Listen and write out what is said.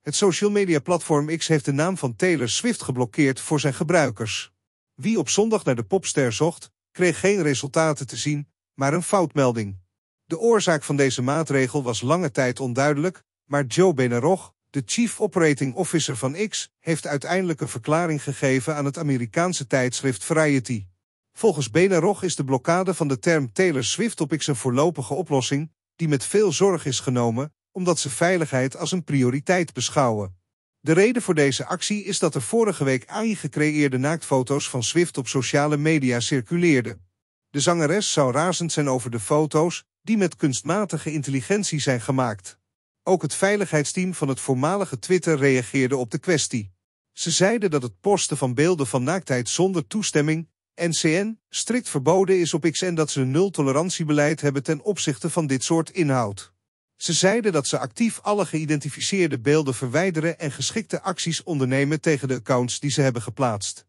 Het social media platform X heeft de naam van Taylor Swift geblokkeerd voor zijn gebruikers. Wie op zondag naar de popster zocht, kreeg geen resultaten te zien, maar een foutmelding. De oorzaak van deze maatregel was lange tijd onduidelijk, maar Joe Benaroch, de Chief Operating Officer van X, heeft uiteindelijk een verklaring gegeven aan het Amerikaanse tijdschrift Variety. Volgens Benaroch is de blokkade van de term Taylor Swift op X een voorlopige oplossing, die met veel zorg is genomen, omdat ze veiligheid als een prioriteit beschouwen. De reden voor deze actie is dat er vorige week AI-gecreëerde naaktfoto's van Swift op sociale media circuleerden. De zangeres zou razend zijn over de foto's die met kunstmatige intelligentie zijn gemaakt. Ook het veiligheidsteam van het voormalige Twitter reageerde op de kwestie. Ze zeiden dat het posten van beelden van naaktheid zonder toestemming, NCN, strikt verboden is op X en dat ze een nul-tolerantiebeleid hebben ten opzichte van dit soort inhoud. Ze zeiden dat ze actief alle geïdentificeerde beelden verwijderen en geschikte acties ondernemen tegen de accounts die ze hebben geplaatst.